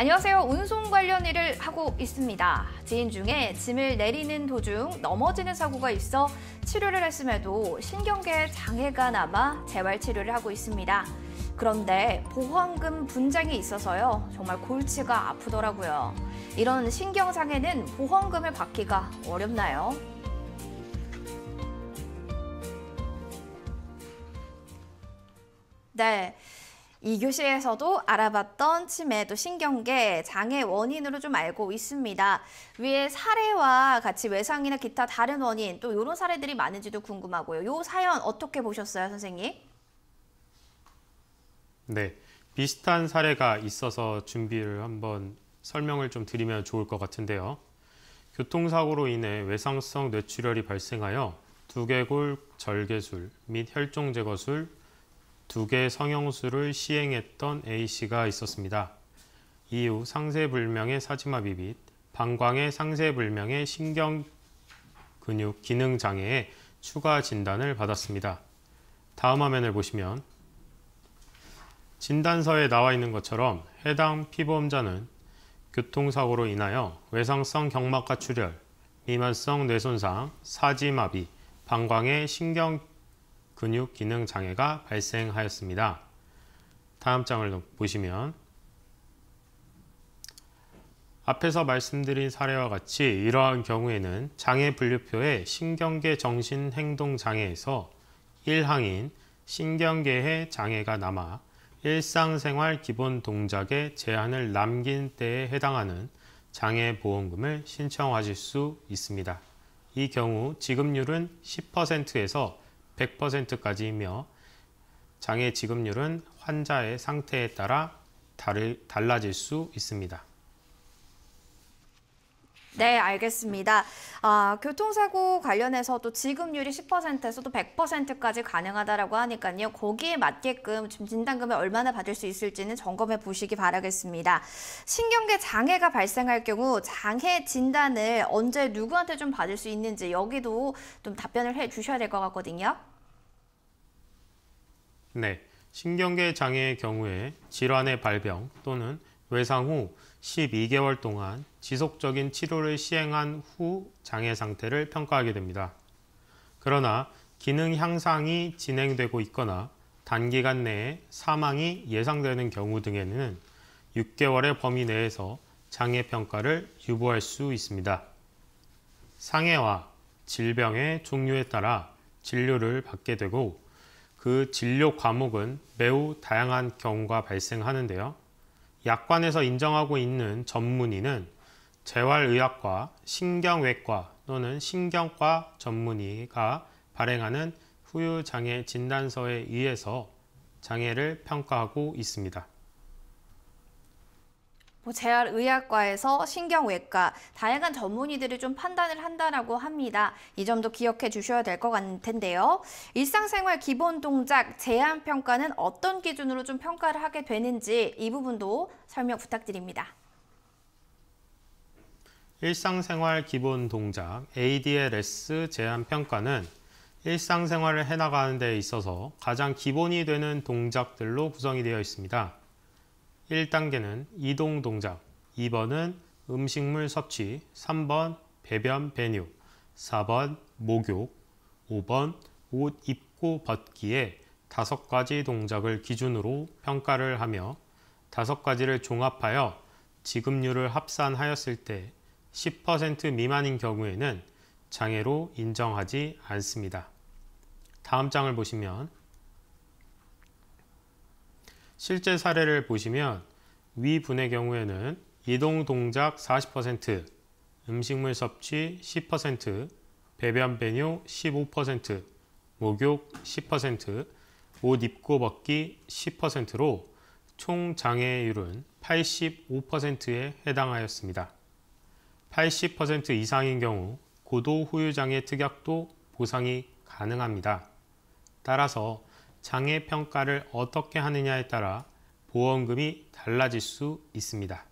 안녕하세요. 운송 관련 일을 하고 있습니다. 지인 중에 짐을 내리는 도중 넘어지는 사고가 있어 치료를 했음에도 신경계 에 장애가 남아 재활 치료를 하고 있습니다. 그런데 보험금 분쟁이 있어서요. 정말 골치가 아프더라고요. 이런 신경 장애는 보험금을 받기가 어렵나요? 네. 이교실에서도 알아봤던 치매 또 신경계 장애 원인으로 좀 알고 있습니다. 위에 사례와 같이 외상이나 기타 다른 원인 또 이런 사례들이 많은지도 궁금하고요. 요 사연 어떻게 보셨어요 선생님? 네 비슷한 사례가 있어서 준비를 한번 설명을 좀 드리면 좋을 것 같은데요. 교통사고로 인해 외상성 뇌출혈이 발생하여 두개골 절개술 및 혈종제거술 두개의 성형수를 시행했던 A씨가 있었습니다. 이후 상세불명의 사지마비 및 방광의 상세불명의 신경근육 기능장애에 추가 진단을 받았습니다. 다음 화면을 보시면 진단서에 나와 있는 것처럼 해당 피보험자는 교통사고로 인하여 외상성 경막과 출혈, 미만성 뇌손상, 사지마비, 방광의 신경 근육 기능 장애가 발생하였습니다. 다음 장을 보시면 앞에서 말씀드린 사례와 같이 이러한 경우에는 장애 분류표에 신경계 정신 행동 장애에서 1항인 신경계의 장애가 남아 일상생활 기본 동작에 제한을 남긴 때에 해당하는 장애보험금을 신청하실 수 있습니다. 이 경우 지급률은 10%에서 100%까지이며 장애 지급률은 환자의 상태에 따라 달라질 수 있습니다. 네, 알겠습니다. 아, 교통사고 관련해서도 지급률이 10%에서도 100%까지 가능하다라고 하니까요. 거기에 맞게끔 지금 진단금을 얼마나 받을 수 있을지는 점검해 보시기 바라겠습니다. 신경계 장애가 발생할 경우 장애 진단을 언제 누구한테 좀 받을 수 있는지 여기도 좀 답변을 해 주셔야 될 것 같거든요. 네, 신경계 장애의 경우에 질환의 발병 또는 외상 후 12개월 동안 지속적인 치료를 시행한 후 장애 상태를 평가하게 됩니다. 그러나 기능 향상이 진행되고 있거나 단기간 내에 사망이 예상되는 경우 등에는 6개월의 범위 내에서 장애 평가를 유보할 수 있습니다. 상해와 질병의 종류에 따라 진료를 받게 되고 그 진료 과목은 매우 다양한 경우가 발생하는데요. 약관에서 인정하고 있는 전문의는 재활의학과, 신경외과 또는 신경과 전문의가 발행하는 후유장애 진단서에 의해서 장애를 평가하고 있습니다. 뭐 재활의학과에서 신경외과, 다양한 전문의들이 좀 판단을 한다라고 합니다. 이 점도 기억해 주셔야 될 것 같은데요. 일상생활 기본 동작 제한평가는 어떤 기준으로 좀 평가를 하게 되는지 이 부분도 설명 부탁드립니다. 일상생활 기본 동작 ADLS 제한평가는 일상생활을 해나가는 데 있어서 가장 기본이 되는 동작들로 구성이 되어 있습니다. 1단계는 이동 동작, 2번은 음식물 섭취, 3번 배변 배뇨, 4번 목욕, 5번 옷 입고 벗기에 다섯 가지 동작을 기준으로 평가를 하며 다섯 가지를 종합하여 지급률을 합산하였을 때 10% 미만인 경우에는 장애로 인정하지 않습니다. 다음 장을 보시면 실제 사례를 보시면 위 분의 경우에는 이동 동작 40%, 음식물 섭취 10%, 배변 배뇨 15%, 목욕 10%, 옷 입고 벗기 10%로 총 장애율은 85%에 해당하였습니다. 80% 이상인 경우 고도 후유장애 특약도 보상이 가능합니다. 따라서 장애 평가를 어떻게 하느냐에 따라 보험금이 달라질 수 있습니다.